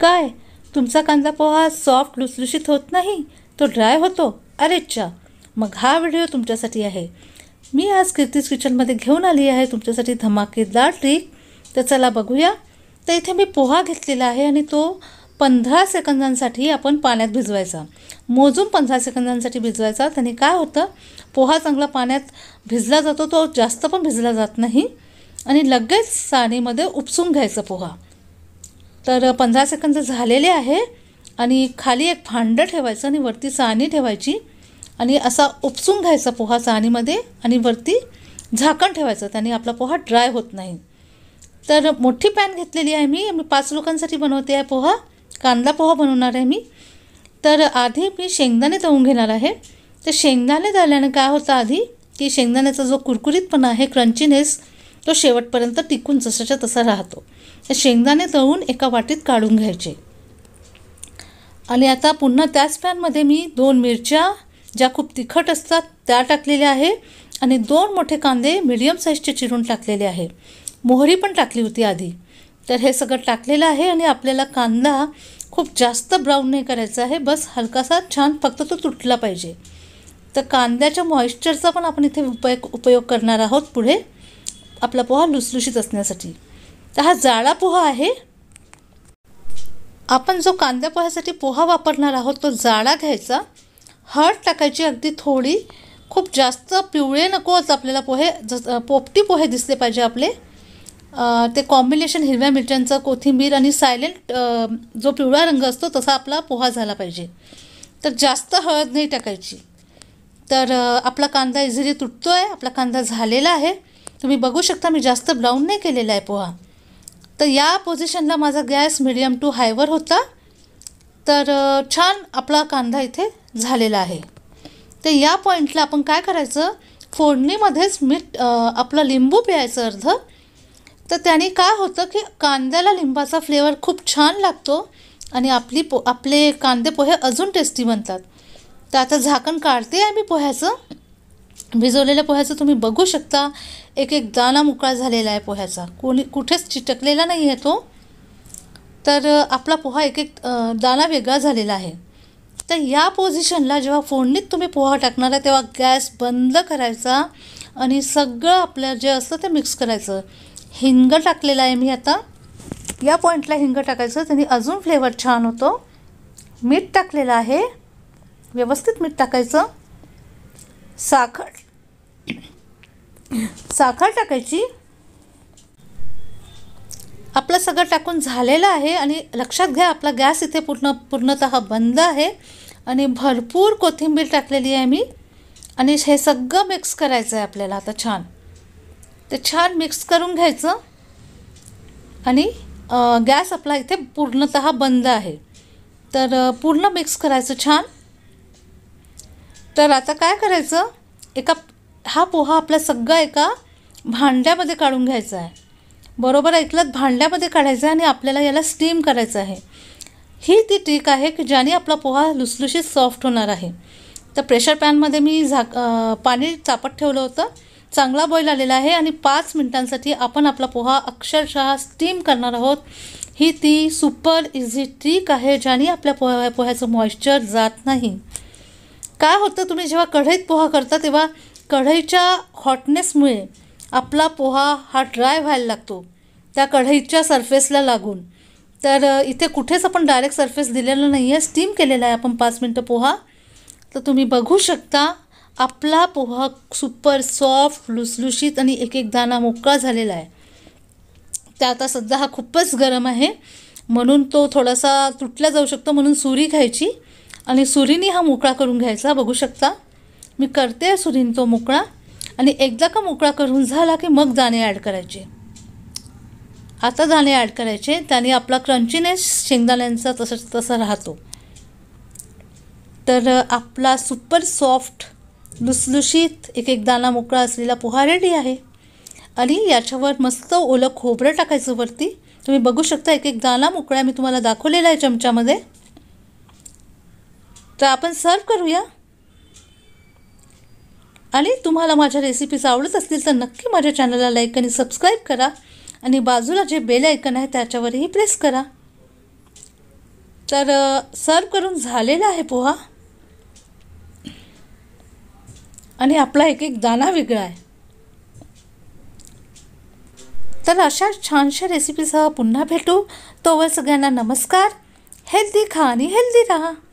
काय तुमचा कांदा पोहा सॉफ्ट लुसलुशीत होत नाही तो ड्राय होतो अरेच्छा मग हा व्हिडिओ तुमच्यासाठी आहे मी आज कीर्तीज किचनमध्ये घेऊन आली आहे तुमच्यासाठी धमाकेदार ट्रिक तर चला बघूया तर इथे मी पोहा घेतलेला आहे आणि तो पंधरा सेकंदांसाठी आपण पाण्यात भिजवायचा मोजून पंधरा सेकंदांसाठी भिजवायचा त्याने काय होतं पोहा चांगला पाण्यात भिजला जातो तो जास्त पण भिजला जात नाही आणि लगेच साडीमध्ये उपसून घ्यायचा पोहा तर पंधरा सेकंद झालेले आहे आणि खाली एक भांडं ठेवायचं आणि वरती साणी ठेवायची आणि असा उपसून घ्यायचा पोहा चाणीमध्ये आणि वरती झाकण ठेवायचं त्याने आपला पोहा ड्राय होत नाही तर मोठी पॅन घेतलेली आहे मी मी पाच लोकांसाठी बनवते आहे पोहा कांदा पोहा बनवणार आहे मी तर आधी मी शेंगदाणे तळून घेणार आहे तर शेंगदाणे झाल्याने काय होतं आधी की शेंगदाण्याचा जो कुरकुरीतपणा आहे क्रंचीनेस तो शेवटपर्यंत टिकून जसाच्या तसा राहतो शेंगदाणे तळून एका वाटीत काढून घ्यायचे आणि आता पुन्हा त्याच पॅनमध्ये मी दोन मिरच्या ज्या खूप तिखट असतात त्या टाकलेल्या आहे आणि दोन मोठे कांदे मिडियम साईजचे चिरून टाकलेले आहे मोहरी पण टाकली होती आधी तर हे सगळं टाकलेलं आहे आणि आपल्याला कांदा खूप जास्त ब्राऊन नाही करायचा आहे बस हलकासा छान फक्त तो तुटला पाहिजे तर कांद्याच्या मॉइश्चरचा पण आपण इथे उपयोग उपयोग करणार आहोत पुढे आपला पोहा लुसलुशीत असण्यासाठी तर हा जाळा पोहा आहे आपण जो कांदा पोह्यासाठी पोहा वापरणार आहोत तो जाळा घ्यायचा हळद टाकायची अगदी थोडी खूप जास्त पिवळे नकोच आपल्याला पोहे जस पोपटी पोहे दिसले पाहिजे आपले ते कॉम्बिनेशन हिरव्या मिरच्यांचं कोथिंबीर आणि सायलेंट जो पिवळा रंग असतो तसा आपला पोहा झाला पाहिजे तर जास्त हळद नाही टाकायची तर आपला कांदा इझिली तुटतो आहे आपला कांदा झालेला आहे तुम्ही बघू शकता मी जास्त ब्राऊन नाही केलेला आहे पोहा तर या पोझिशनला माझा गॅस मिडियम टू हायवर होता तर छान आपला कांदा इथे झालेला आहे तर या पॉईंटला आपण काय करायचं फोडणीमध्येच मीठ आपलं लिंबू प्यायचं अर्ध तर त्याने काय होतं की कांद्याला लिंबाचा फ्लेवर खूप छान लागतो आणि आपली पो आपले कांदे पोहे अजून टेस्टी बनतात तर आता झाकण काढते आहे मी पोह्याचं भिजवलेल्या पोह्याचं तुम्ही बघू शकता एक एक दाना मोकळा झालेला आहे पोह्याचा कोणी कुठेच चिटकलेला नाही आहे तो तर आपला पोहा एक एक दाना वेगळा झालेला आहे तर या पोझिशनला जेव्हा फोडणीत तुम्ही पोहा टाकणार आहे तेव्हा गॅस बंद करायचा आणि सगळं आपलं जे असतं ते मिक्स करायचं हिंग टाकलेलं आहे मी आता या पॉईंटला हिंग टाकायचं त्यांनी अजून फ्लेवर छान होतो मीठ टाकलेलं आहे व्यवस्थित मीठ टाकायचं साखर साखर टाकायची आपलं सगळं टाकून झालेलं आहे आणि लक्षात घ्या आपला गॅस इथे पूर्ण पूर्णत बंद आहे आणि भरपूर कोथिंबीर टाकलेली आहे मी आणि हे सगळं मिक्स करायचं आहे आपल्याला आता छान ते छान मिक्स करून घ्यायचं आणि गॅस आपला इथे पूर्णत बंद आहे तर पूर्ण मिक्स करायचं छान तर आता काय करायचं एका हा पोहा आपला सगळा एका भांड्यामध्ये काढून घ्यायचा आहे बरोबर ऐकलं भांड्यामध्ये काढायचं आहे आणि आपल्याला याला स्टीम करायचं आहे ही ती ट्रिक आहे की ज्याने आपला पोहा लुसलुशीत सॉफ्ट होणार आहे तर प्रेशर पॅनमध्ये मी झाक पाणी चापत ठेवलं होतं चांगला बॉईल आलेला आहे आणि पाच मिनटांसाठी आपण आपला पोहा अक्षरशः स्टीम करणार आहोत ही ती सुपर इझी ट्रिक आहे ज्याने आपल्या पोहा पोह्याचं मॉइश्चर जात नाही काय होतं तुम्ही जेव्हा कढईत पोहा करता तेव्हा कढईच्या हॉटनेसमुळे आपला पोहा हा ड्राय व्हायला लागतो त्या कढईच्या सरफेसला लागून तर इथे कुठेच आपण डायरेक्ट सरफेस दिलेला नाही आहे स्टीम केलेला आहे आपण पाच मिनटं पोहा तर तुम्ही बघू शकता आपला पोहा सुपर सॉफ्ट लुसलुशीत आणि एक एक दाना मोकळा झालेला आहे त्या आता सध्या हा खूपच गरम आहे म्हणून तो थोडासा तुटला जाऊ शकतो म्हणून सुरी खायची आणि सुरीनी हा मोकळा करून घ्यायचा बघू शकता मी करते सुरीन तो मोकळा आणि एकदा का मोकळा करून झाला की मग दाणे ॲड करायचे आता दाणे ॲड करायचे त्याने आपला क्रंचीनेस शेंगदाण्यांचा तसंच तसा राहतो तर आपला सुपर सॉफ्ट लुसलुशीत एक एक दाना मोकळा असलेला पोहा रेडी आहे आणि याच्यावर मस्त ओलं खोबरं टाकायचं वरती तुम्ही बघू शकता एक एक दाणा मोकळा मी तुम्हाला दाखवलेला आहे चमच्यामध्ये तर आपण सर्व करूया आणि तुम्हाला माझ्या रेसिपीज आवडत असतील तर नक्की माझ्या चॅनलला लाईक आणि सबस्क्राईब करा आणि बाजूला जे बेल आयकन आहे त्याच्यावरही प्रेस करा तर सर्व करून झालेला आहे पोहा आणि आपला एक एक दाना वेगळा आहे तर अशा छानशा रेसिपीसह पुन्हा भेटू तोवर सगळ्यांना नमस्कार हेल्दी खा आणि हेल्दी राहा